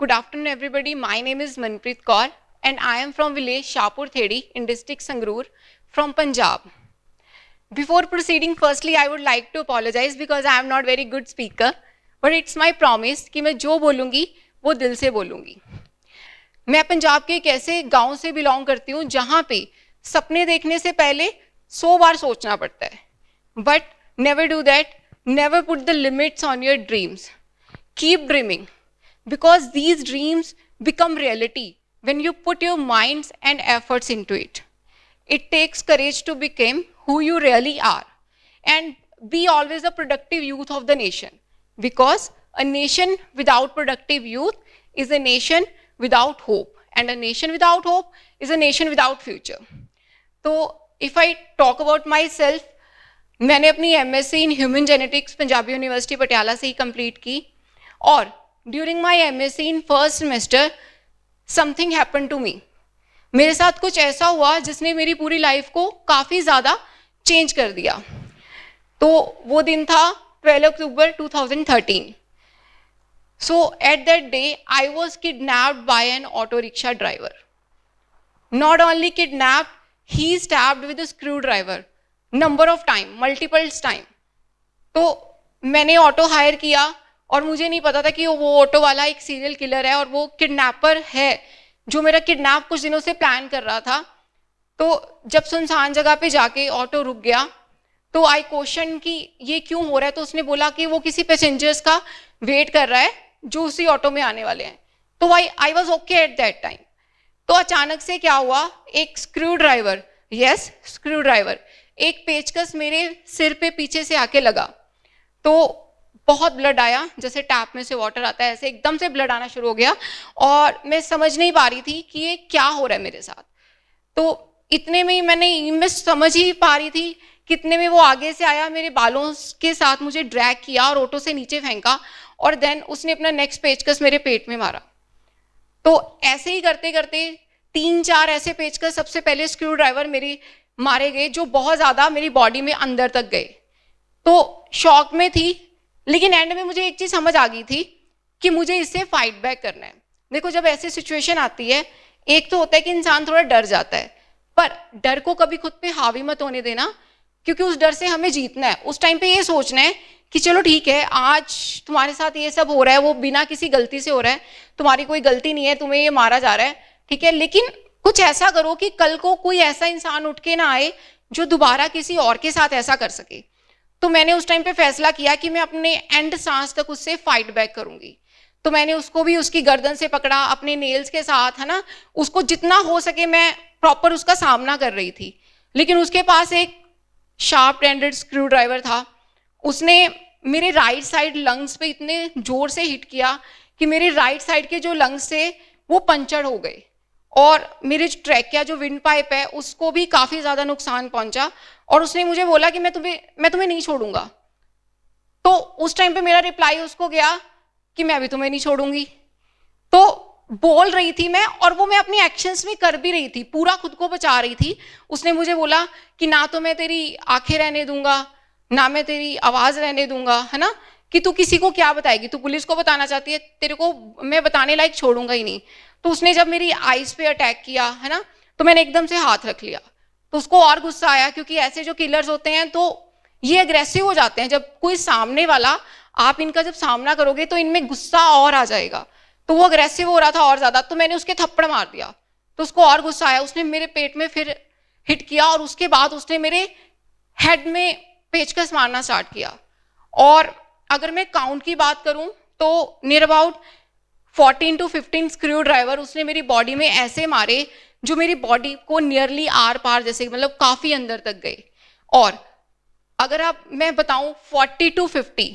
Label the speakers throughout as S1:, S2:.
S1: Good afternoon everybody my name is Manpreet Kaur and I am from village Shahpur Theri in district Sangrur from Punjab before proceeding firstly I would like to apologize because I am not very good speaker but it's my promise कि मैं जो बोलूँगी वो दिल से बोलूँगी मैं पंजाब के एक ऐसे गाँव से बिलोंग करती हूँ जहाँ पे सपने देखने से पहले सौ बार सोचना पड़ता है but never do that never put the limits on your dreams keep dreaming because these dreams become reality when you put your minds and efforts into it. It takes courage to become who you really are and be always a productive youth of the nation because a nation without productive youth is a nation without hope and a nation without hope is a nation without future. So if I talk about myself, मैंने अपनी MSc in human genetics Punjabi university Patiala से ही complete की और during my M S C in first semester something happen to me मेरे साथ कुछ ऐसा हुआ जिसने मेरी पूरी लाइफ को काफ़ी ज़्यादा चेंज कर दिया तो वो दिन था 12 October 2013 so at that day I was kidnapped by an auto rickshaw driver not only kidnapped he stabbed with screwdriver number of time multiples time तो मैंने ऑटो हायर किया और मुझे नहीं पता था कि वो ऑटो वाला एक सीरियल किलर है और वो किडनैपर है जो मेरा किडनैप कुछ दिनों से प्लान कर रहा था तो जब सुनसान जगह पे जाके ऑटो रुक गया तो आई क्वेश्चन कि ये क्यों हो रहा है तो उसने बोला कि वो किसी पैसेंजर्स का वेट कर रहा है जो उसी ऑटो में आने वाले हैं तो I I was okay at that time तो अचानक से क्या हुआ एक screwdriver yes screwdriver एक पेचकस मेरे सिर पे पीछे से आके लगा तो बहुत ब्लड आया जैसे टैप में से वाटर आता है ऐसे एकदम से ब्लड आना शुरू हो गया और मैं समझ नहीं पा रही थी कि ये क्या हो रहा है मेरे साथ तो इतने में ही मैंने मैं समझ ही पा रही थी कितने में वो आगे से आया मेरे बालों के साथ मुझे ड्रैग किया और ऑटो से नीचे फेंका और देन उसने अपना नेक्स्ट पेचकस मेरे पेट में मारा तो ऐसे ही करते करते तीन चार ऐसे पेचकस सबसे पहले स्क्रू ड्राइवर मेरे मारे गए जो बहुत ज़्यादा मेरी बॉडी में अंदर तक गए तो शॉक में थी लेकिन एंड में मुझे एक चीज समझ आ गई थी कि मुझे इससे फाइट बैक करना है देखो जब ऐसी सिचुएशन आती है एक तो होता है कि इंसान थोड़ा डर जाता है पर डर को कभी खुद पे हावी मत होने देना क्योंकि उस डर से हमें जीतना है उस टाइम पे ये सोचना है कि चलो ठीक है आज तुम्हारे साथ ये सब हो रहा है वो बिना किसी गलती से हो रहा है तुम्हारी कोई गलती नहीं है तुम्हें ये मारा जा रहा है ठीक है लेकिन कुछ ऐसा करो कि कल को कोई ऐसा इंसान उठ के ना आए जो दोबारा किसी और के साथ ऐसा कर सके तो मैंने उस टाइम पे फैसला किया कि मैं अपने एंड सांस तक उससे फाइट बैक करूंगी तो मैंने उसको भी उसकी गर्दन से पकड़ा अपने नेल्स के साथ है ना उसको जितना हो सके मैं प्रॉपर उसका सामना कर रही थी लेकिन उसके पास एक शार्प टेंडेड स्क्रू ड्राइवर था उसने मेरे राइट साइड लंग्स पे इतने जोर से हिट किया कि मेरे राइट साइड के जो लंग्स थे वो पंचर हो गए और मेरे ट्रैक का जो विंड पाइप है उसको भी काफ़ी ज़्यादा नुकसान पहुंचा और उसने मुझे बोला कि मैं तुम्हें मैं तुम्हें नहीं छोड़ूंगा तो उस टाइम पे मेरा रिप्लाई उसको गया कि मैं भी तुम्हें नहीं छोड़ूंगी तो बोल रही थी मैं और वो मैं अपनी एक्शंस में कर भी रही थी पूरा खुद को बचा रही थी उसने मुझे बोला कि ना तो मैं तेरी आंखें रहने दूंगा ना मैं तेरी आवाज़ रहने दूंगा है ना कि तू किसी को क्या बताएगी तू पुलिस को बताना चाहती है तेरे को मैं बताने लायक छोड़ूंगा ही नहीं तो उसने जब मेरी आईज पे अटैक किया है ना तो मैंने एकदम से हाथ रख लिया तो उसको और गुस्सा आया क्योंकि ऐसे जो किलर्स होते हैं तो ये अग्रेसिव हो जाते हैं जब कोई सामने वाला आप इनका जब सामना करोगे तो इनमें गुस्सा और आ जाएगा तो वो अग्रेसिव हो रहा था और ज्यादा तो मैंने उसके थप्पड़ मार दिया तो उसको और गुस्सा आया उसने मेरे पेट में फिर हिट किया और उसके बाद उसने मेरे हेड में पेचकस मारना स्टार्ट किया और अगर मैं काउंट की बात करूं तो near about fourteen to fifteen screwdriver उसने मेरी बॉडी में ऐसे मारे जो मेरी बॉडी को नियरली आर पार जैसे मतलब काफ़ी अंदर तक गए और अगर आप मैं बताऊं 40 टू 50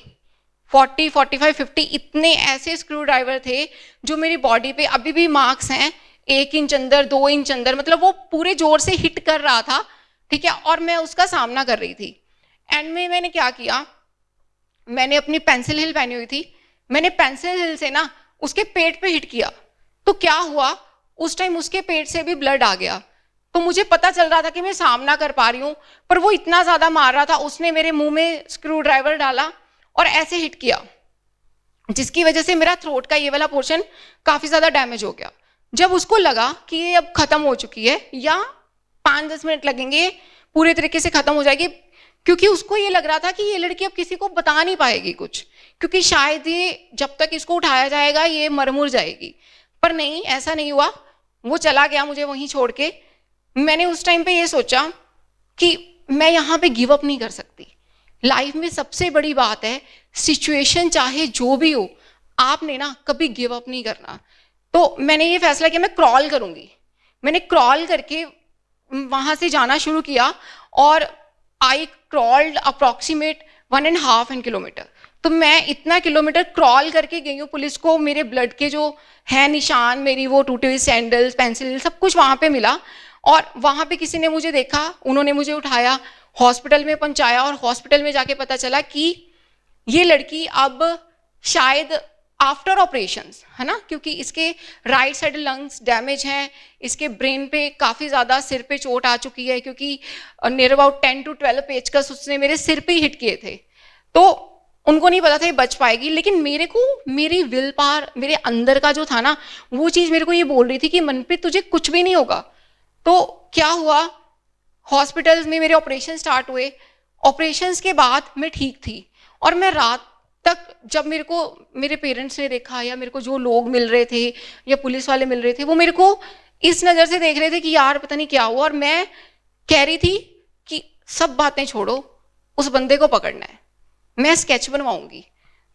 S1: 40, 45, 50 इतने ऐसे स्क्रू ड्राइवर थे जो मेरी बॉडी पे अभी भी मार्क्स हैं एक इंच अंदर दो इंच अंदर मतलब वो पूरे जोर से हिट कर रहा था ठीक है और मैं उसका सामना कर रही थी एंड में मैंने क्या किया मैंने अपनी पेंसिल हिल पहनी हुई थी मैंने पेंसिल हिल से ना उसके पेट पे हिट किया तो क्या हुआ उस टाइम उसके पेट से भी ब्लड आ गया तो मुझे पता चल रहा था कि मैं सामना कर पा रही हूं पर वो इतना ज़्यादा मार रहा था उसने मेरे मुंह में स्क्रू ड्राइवर डाला और ऐसे हिट किया जिसकी वजह से मेरा थ्रोट का ये वाला पोर्शन काफ़ी ज़्यादा डैमेज हो गया जब उसको लगा कि ये अब ख़त्म हो चुकी है या पांच दस मिनट लगेंगे पूरे तरीके से ख़त्म हो जाएगी क्योंकि उसको ये लग रहा था कि ये लड़की अब किसी को बता नहीं पाएगी कुछ क्योंकि शायद ये जब तक इसको उठाया जाएगा ये मरमुर जाएगी पर नहीं ऐसा नहीं हुआ वो चला गया मुझे वहीं छोड़ के मैंने उस टाइम पे ये सोचा कि मैं यहाँ पे गिव अप नहीं कर सकती लाइफ में सबसे बड़ी बात है सिचुएशन चाहे जो भी हो आपने ना कभी गिव अप नहीं करना तो मैंने ये फैसला किया मैं क्रॉल करूँगी मैंने क्रॉल करके वहाँ से जाना शुरू किया और I crawled approximate one and half and kilometre तो मैं इतना किलोमीटर क्रॉल करके गई हूँ पुलिस को मेरे ब्लड के जो है निशान मेरी वो टूटी हुई सैंडल्स पेंसिल सब कुछ वहाँ पे मिला और वहाँ पे किसी ने मुझे देखा उन्होंने मुझे उठाया हॉस्पिटल में पहुँचाया और हॉस्पिटल में जाके पता चला कि ये लड़की अब शायद आफ्टर ऑपरेशन है ना क्योंकि इसके राइट साइड लंग्स डैमेज हैं इसके ब्रेन पे काफ़ी ज़्यादा सिर पे चोट आ चुकी है क्योंकि near about ten to twelve का उसने मेरे सिर पे हिट किए थे तो उनको नहीं पता था ये बच पाएगी लेकिन मेरे को मेरी विल पार मेरे अंदर का जो था ना वो चीज़ मेरे को ये बोल रही थी कि मनप्रीत तुझे कुछ भी नहीं होगा तो क्या हुआ हॉस्पिटल्स में मेरे ऑपरेशन स्टार्ट हुए ऑपरेशंस के बाद मैं ठीक थी और मैं रात तक जब मेरे को मेरे पेरेंट्स ने देखा या मेरे को जो लोग मिल रहे थे या पुलिस वाले मिल रहे थे वो मेरे को इस नज़र से देख रहे थे कि यार पता नहीं क्या हुआ और मैं कह रही थी कि सब बातें छोड़ो उस बंदे को पकड़ना है मैं स्केच बनवाऊंगी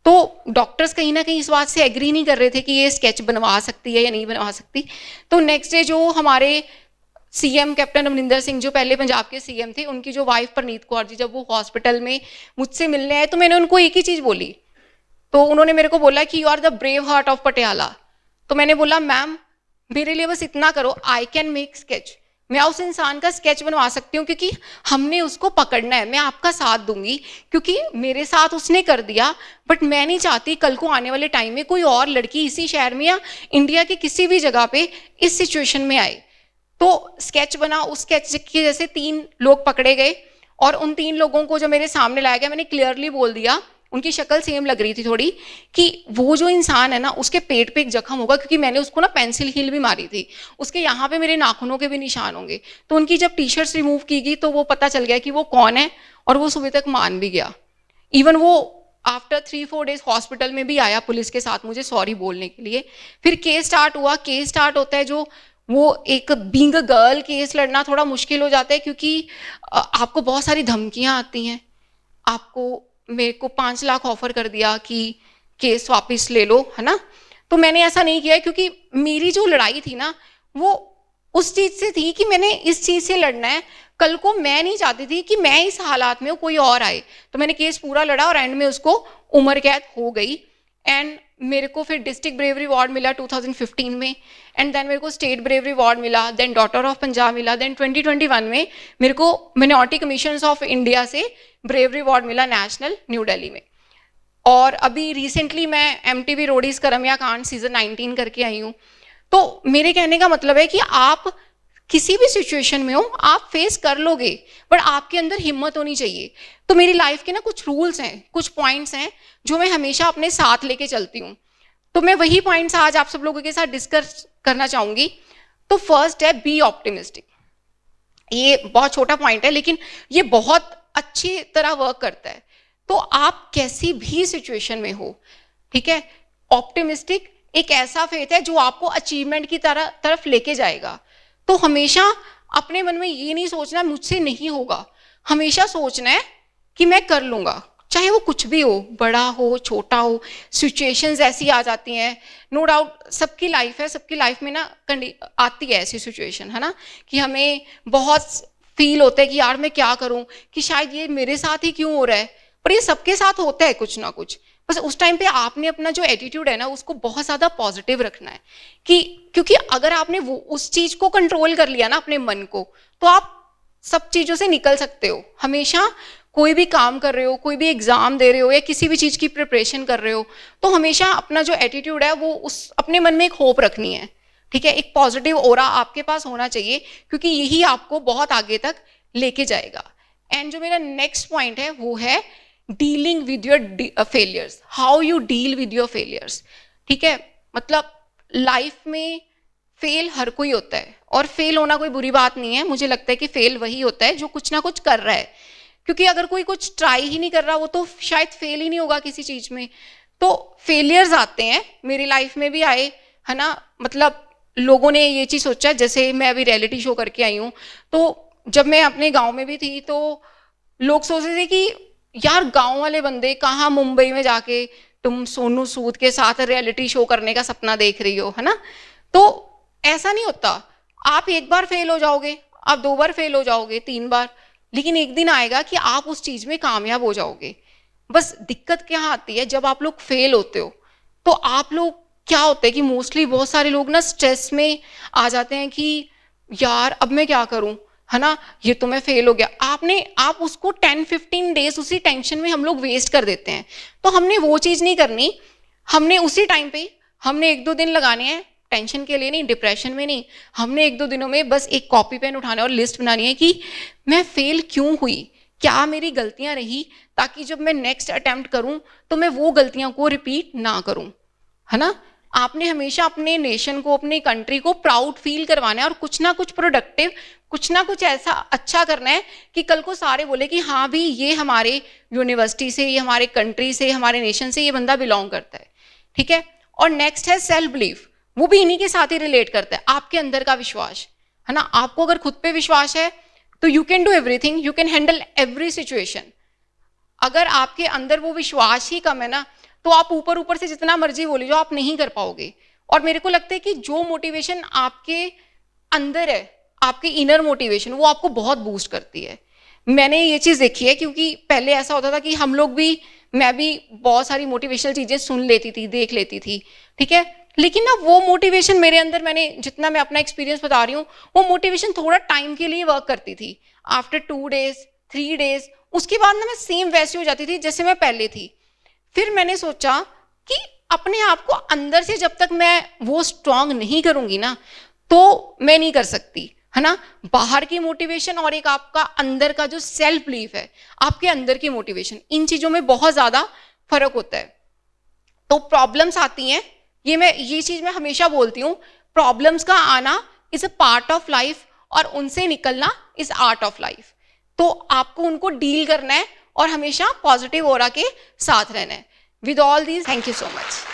S1: तो डॉक्टर्स कहीं ना कहीं इस बात से एग्री नहीं कर रहे थे कि ये स्केच बनवा सकती है या नहीं बनवा सकती तो नेक्स्ट डे जो हमारे सीएम कैप्टन अमरिंदर सिंह जो पहले पंजाब के सीएम थे उनकी जो वाइफ परनीत कौर जी जब वो हॉस्पिटल में मुझसे मिलने आए तो मैंने उनको एक ही चीज़ बोली तो उन्होंने मेरे को बोला कि you are the brave heart of Patiala तो मैंने बोला मैम मेरे लिए बस इतना करो आई कैन मेक स्केच मैं उस इंसान का स्केच बनवा सकती हूँ क्योंकि हमने उसको पकड़ना है मैं आपका साथ दूंगी क्योंकि मेरे साथ उसने कर दिया बट मैं नहीं चाहती कल को आने वाले टाइम में कोई और लड़की इसी शहर में या इंडिया के किसी भी जगह पे इस सिचुएशन में आए तो स्केच बना उस स्केच की जैसे तीन लोग पकड़े गए और उन तीन लोगों को जो मेरे सामने लाया गया मैंने क्लियरली बोल दिया उनकी शक्ल सेम लग रही थी थोड़ी कि वो जो इंसान है ना उसके पेट पे एक जख्म होगा क्योंकि मैंने उसको ना पेंसिल हील भी मारी थी उसके यहाँ पे मेरे नाखूनों के भी निशान होंगे तो उनकी जब टी शर्ट्स रिमूव की गई तो वो पता चल गया कि वो कौन है और वो सुबह तक मान भी गया इवन वो after three four days hospital में भी आया पुलिस के साथ मुझे सॉरी बोलने के लिए फिर केस स्टार्ट हुआ केस स्टार्ट होता है जो वो एक बींग गर्ल केस लड़ना थोड़ा मुश्किल हो जाता है क्योंकि आपको बहुत सारी धमकियां आती हैं आपको मेरे को पाँच लाख ऑफर कर दिया कि केस वापस ले लो है ना तो मैंने ऐसा नहीं किया क्योंकि मेरी जो लड़ाई थी ना वो उस चीज़ से थी कि मैंने इस चीज़ से लड़ना है कल को मैं नहीं चाहती थी कि मैं इस हालात में कोई और आए तो मैंने केस पूरा लड़ा और एंड में उसको उम्र कैद हो गई एंड मेरे को फिर डिस्ट्रिक्ट ब्रेवरी अवार्ड मिला 2015 में एंड देन मेरे को स्टेट ब्रेवरी अवार्ड मिला देन डॉटर ऑफ पंजाब मिला देन 2021 में मेरे को मिनोरिटी कमीशन ऑफ इंडिया से ब्रेवरी अवार्ड मिला नेशनल न्यू दिल्ली में और अभी रिसेंटली मैं एम टी वी रोडीज करमिया खान सीजन 19 करके आई हूँ तो मेरे कहने का मतलब है कि आप किसी भी सिचुएशन में हो आप फेस कर लोगे बट आपके अंदर हिम्मत होनी चाहिए तो मेरी लाइफ के ना कुछ रूल्स हैं कुछ पॉइंट्स हैं जो मैं हमेशा अपने साथ लेके चलती हूँ तो मैं वही पॉइंट्स आज आप सब लोगों के साथ डिस्कस करना चाहूंगी तो फर्स्ट है बी ऑप्टिमिस्टिक ये बहुत छोटा पॉइंट है लेकिन ये बहुत अच्छी तरह वर्क करता है तो आप कैसी भी सिचुएशन में हो ठीक है ऑप्टिमिस्टिक एक ऐसा फेथ है जो आपको अचीवमेंट की तरह तरफ लेके जाएगा तो हमेशा अपने मन में ये नहीं सोचना मुझसे नहीं होगा हमेशा सोचना है कि मैं कर लूंगा चाहे वो कुछ भी हो बड़ा हो छोटा हो सिचुएशंस ऐसी आ जाती हैं नो डाउट सबकी लाइफ है सबकी लाइफ में ना कंडी आती है ऐसी सिचुएशन है ना कि हमें बहुत फील होता है कि यार मैं क्या करूं कि शायद ये मेरे साथ ही क्यों हो रहा है पर ये सबके साथ होता है कुछ ना कुछ बस उस टाइम पे आपने अपना जो एटीट्यूड है ना उसको बहुत ज़्यादा पॉजिटिव रखना है कि क्योंकि अगर आपने वो उस चीज़ को कंट्रोल कर लिया ना अपने मन को तो आप सब चीज़ों से निकल सकते हो हमेशा कोई भी काम कर रहे हो कोई भी एग्ज़ाम दे रहे हो या किसी भी चीज़ की प्रिपरेशन कर रहे हो तो हमेशा अपना जो एटीट्यूड है वो उस अपने मन में एक होप रखनी है ठीक है एक पॉजिटिव और आपके पास होना चाहिए क्योंकि यही आपको बहुत आगे तक लेके जाएगा एंड जो मेरा नेक्स्ट पॉइंट है वो है dealing with your failures how you deal with your failures ठीक है मतलब लाइफ में फेल हर कोई होता है और फेल होना कोई बुरी बात नहीं है मुझे लगता है कि फेल वही होता है जो कुछ ना कुछ कर रहा है क्योंकि अगर कोई कुछ ट्राई ही नहीं कर रहा वो तो शायद फेल ही नहीं होगा किसी चीज में तो फेलियर्स आते हैं मेरी लाइफ में भी आए है ना मतलब लोगों ने ये चीज़ सोचा जैसे मैं अभी रियलिटी शो करके आई हूँ तो जब मैं अपने गाँव में भी थी तो लोग सोचते थे कि यार गांव वाले बंदे कहाँ मुंबई में जाके तुम सोनू सूद के साथ रियलिटी शो करने का सपना देख रही हो है ना तो ऐसा नहीं होता आप एक बार फेल हो जाओगे आप दो बार फेल हो जाओगे तीन बार लेकिन एक दिन आएगा कि आप उस चीज में कामयाब हो जाओगे बस दिक्कत क्या आती है जब आप लोग फेल होते हो तो आप लोग क्या होते है कि मोस्टली बहुत सारे लोग ना स्ट्रेस में आ जाते हैं कि यार अब मैं क्या करूं है ना ये तो मैं फेल हो गया आपने आप उसको टेन फिफ्टीन डेज उसी टेंशन में हम लोग वेस्ट कर देते हैं तो हमने वो चीज़ नहीं करनी हमने उसी टाइम पे हमने एक दो दिन लगाने हैं टेंशन के लिए नहीं डिप्रेशन में नहीं हमने एक दो दिनों में बस एक कॉपी पेन उठाना और लिस्ट बनानी है कि मैं फेल क्यों हुई क्या मेरी गलतियां रही ताकि जब मैं नेक्स्ट अटेम्प्ट करूं तो मैं वो गलतियां को रिपीट ना करूं है ना आपने हमेशा अपने नेशन को अपनी कंट्री को प्राउड फील करवाना है और कुछ ना कुछ प्रोडक्टिव कुछ ना कुछ ऐसा अच्छा करना है कि कल को सारे बोले कि हाँ भी ये हमारे यूनिवर्सिटी से ये हमारे कंट्री से हमारे नेशन से ये बंदा बिलोंग करता है ठीक है और नेक्स्ट है सेल्फ बिलीफ वो भी इन्हीं के साथ ही रिलेट करता है आपके अंदर का विश्वास है ना आपको अगर खुद पे विश्वास है तो you can do everything you can handle every situation अगर आपके अंदर वो विश्वास ही कम है ना तो आप ऊपर ऊपर से जितना मर्जी बोले जो आप नहीं कर पाओगे और मेरे को लगता है कि जो मोटिवेशन आपके अंदर है आपके इनर मोटिवेशन वो आपको बहुत बूस्ट करती है मैंने ये चीज़ देखी है क्योंकि पहले ऐसा होता था कि हम लोग भी मैं भी बहुत सारी मोटिवेशनल चीज़ें सुन लेती थी देख लेती थी ठीक है लेकिन ना वो मोटिवेशन मेरे अंदर मैंने जितना मैं अपना एक्सपीरियंस बता रही हूँ वो मोटिवेशन थोड़ा टाइम के लिए वर्क करती थी after two days three days उसके बाद ना मैं सेम वैसी हो जाती थी जैसे मैं पहले थी फिर मैंने सोचा कि अपने आप को अंदर से जब तक मैं वो स्ट्रांग नहीं करूंगी ना तो मैं नहीं कर सकती है ना बाहर की मोटिवेशन और एक आपका अंदर का जो सेल्फ बिलीफ है आपके अंदर की मोटिवेशन इन चीजों में बहुत ज्यादा फर्क होता है तो प्रॉब्लम्स आती हैं ये मैं ये चीज मैं हमेशा बोलती हूँ प्रॉब्लम्स का आना is a part of life और उनसे निकलना इज आर्ट ऑफ लाइफ तो आपको उनको डील करना है और हमेशा पॉजिटिव और के साथ रहना है with all these thank you so much